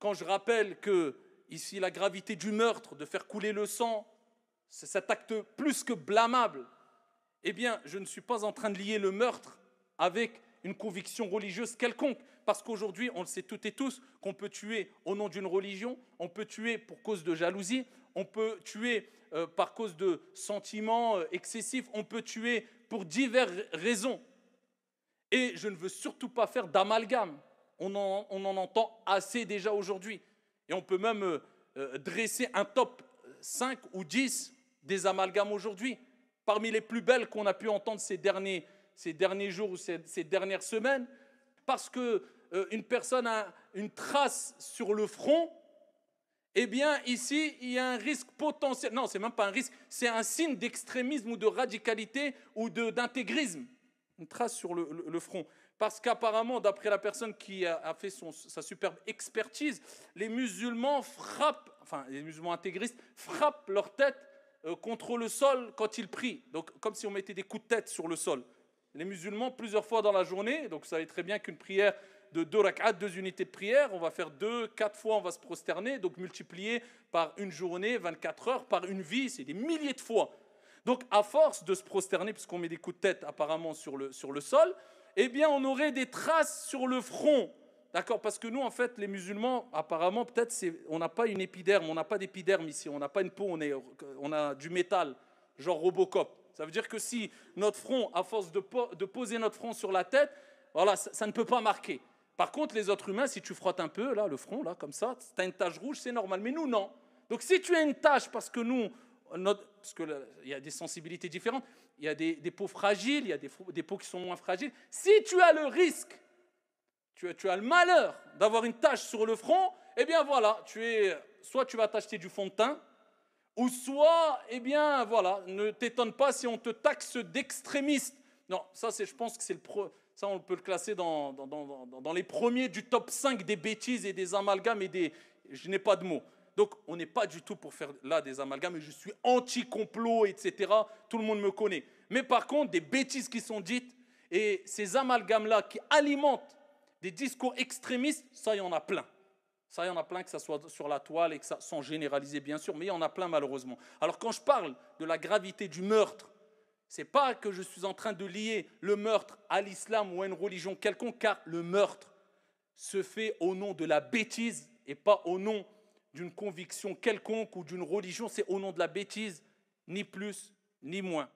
Quand je rappelle que, ici, la gravité du meurtre, de faire couler le sang, c'est cet acte plus que blâmable, eh bien, je ne suis pas en train de lier le meurtre avec une conviction religieuse quelconque. Parce qu'aujourd'hui, on le sait toutes et tous, qu'on peut tuer au nom d'une religion, on peut tuer pour cause de jalousie, on peut tuer euh, par cause de sentiments euh, excessifs, on peut tuer pour diverses raisons. Et je ne veux surtout pas faire d'amalgame on en, entend assez déjà aujourd'hui. Et on peut même euh, euh, dresser un top 5 ou 10 des amalgames aujourd'hui, parmi les plus belles qu'on a pu entendre ces derniers, ces derniers jours ou ces, dernières semaines, parce que euh, une personne a une trace sur le front, eh bien ici, il y a un risque potentiel. Non, c'est même pas un risque, c'est un signe d'extrémisme ou de radicalité ou d'intégrisme. Une trace sur le front. Parce qu'apparemment, d'après la personne qui a fait sa superbe expertise, les musulmans frappent, enfin les musulmans intégristes frappent leur tête euh, contre le sol quand ils prient. Donc comme si on mettait des coups de tête sur le sol. Les musulmans, plusieurs fois dans la journée, donc vous savez très bien qu'une prière de deux rak'at, deux unités de prière, on va faire deux, quatre fois, on va se prosterner, donc multiplié par une journée, 24 heures, par une vie, c'est des milliers de fois. Donc à force de se prosterner, puisqu'on met des coups de tête apparemment sur le, sur le sol, eh bien, on aurait des traces sur le front. D'accord Parce que nous, en fait, les musulmans, apparemment, peut-être, on n'a pas une épiderme, on n'a pas d'épiderme ici, on n'a pas une peau, on, a du métal, genre Robocop. Ça veut dire que si notre front, à force de, poser notre front sur la tête, voilà, ça, ne peut pas marquer. Par contre, les autres humains, si tu frottes un peu, là, le front, là, comme ça, tu as une tache rouge, c'est normal. Mais nous, non. Donc, si tu as une tache, parce que nous, notre, parce qu'il y a des sensibilités différentes, il y a des, peaux fragiles, il y a des, peaux qui sont moins fragiles. Si tu as le risque, tu, as le malheur d'avoir une tache sur le front, eh bien voilà, tu es, soit tu vas t'acheter du fond de teint, ou soit, eh bien voilà, ne t'étonne pas si on te taxe d'extrémiste. Non, ça c'est, je pense que c'est le ça on peut le classer dans dans les premiers du top 5 des bêtises et des amalgames et des, je n'ai pas de mots. Donc on n'est pas du tout pour faire là des amalgames, je suis anti-complot, etc. Tout le monde me connaît. Mais par contre, des bêtises qui sont dites et ces amalgames-là qui alimentent des discours extrémistes, ça, il y en a plein. Ça, il y en a plein, que ça soit sur la toile et que ça, soit généraliser bien sûr, mais il y en a plein malheureusement. Alors quand je parle de la gravité du meurtre, c'est pas que je suis en train de lier le meurtre à l'islam ou à une religion quelconque, car le meurtre se fait au nom de la bêtise et pas au nom d'une conviction quelconque ou d'une religion, c'est au nom de la bêtise, ni plus ni moins.